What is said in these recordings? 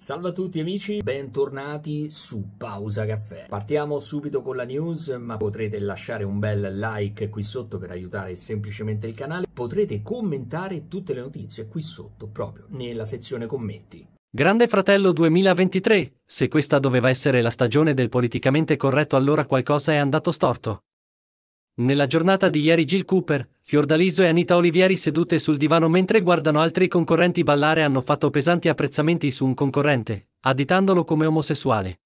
Salve a tutti amici, bentornati su Pausa Caffè. Partiamo subito con la news, ma potrete lasciare un bel like qui sotto per aiutare semplicemente il canale. Potrete commentare tutte le notizie qui sotto, proprio nella sezione commenti. Grande Fratello 2023, se questa doveva essere la stagione del politicamente corretto allora qualcosa è andato storto. Nella giornata di ieri Jill Cooper, Fiordaliso e Anita Olivieri sedute sul divano mentre guardano altri concorrenti ballare hanno fatto pesanti apprezzamenti su un concorrente, additandolo come omosessuale.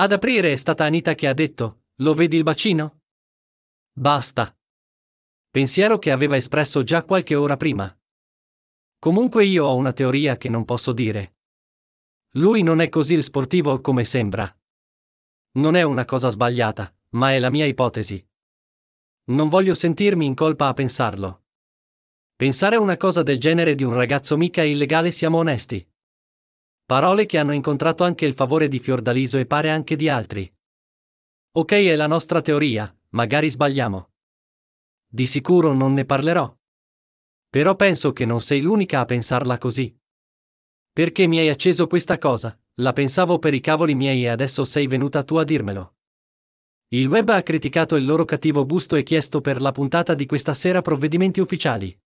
Ad aprire è stata Anita che ha detto, lo vedi il bacino? Basta. Pensiero che aveva espresso già qualche ora prima. Comunque io ho una teoria che non posso dire. Lui non è così sportivo come sembra. Non è una cosa sbagliata, ma è la mia ipotesi, non voglio sentirmi in colpa a pensarlo. Pensare a una cosa del genere di un ragazzo mica è illegale, siamo onesti. Parole che hanno incontrato anche il favore di Fiordaliso e pare anche di altri. Ok, è la nostra teoria, magari sbagliamo. Di sicuro non ne parlerò. Però penso che non sei l'unica a pensarla così. Perché mi hai acceso questa cosa? La pensavo per i cavoli miei e adesso sei venuta tu a dirmelo. Il web ha criticato il loro cattivo gusto e chiesto per la puntata di questa sera provvedimenti ufficiali.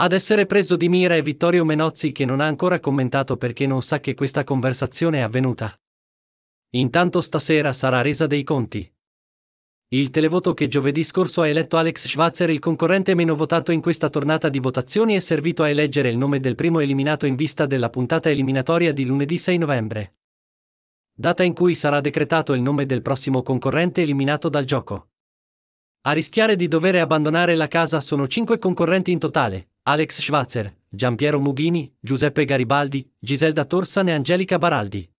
Ad essere preso di mira è Vittorio Menozzi che non ha ancora commentato perché non sa che questa conversazione è avvenuta. Intanto stasera sarà resa dei conti. Il televoto che giovedì scorso ha eletto Alex Schwarzer il concorrente meno votato in questa tornata di votazioni è servito a eleggere il nome del primo eliminato in vista della puntata eliminatoria di lunedì 6 novembre data in cui sarà decretato il nome del prossimo concorrente eliminato dal gioco. A rischiare di dover abbandonare la casa sono cinque concorrenti in totale, Alex Schwarzer, Giampiero Mughini, Giuseppe Garibaldi, Giselda Torsan e Angelica Baraldi.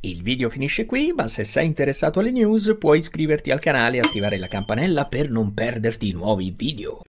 Il video finisce qui, ma se sei interessato alle news puoi iscriverti al canale e attivare la campanella per non perderti nuovi video.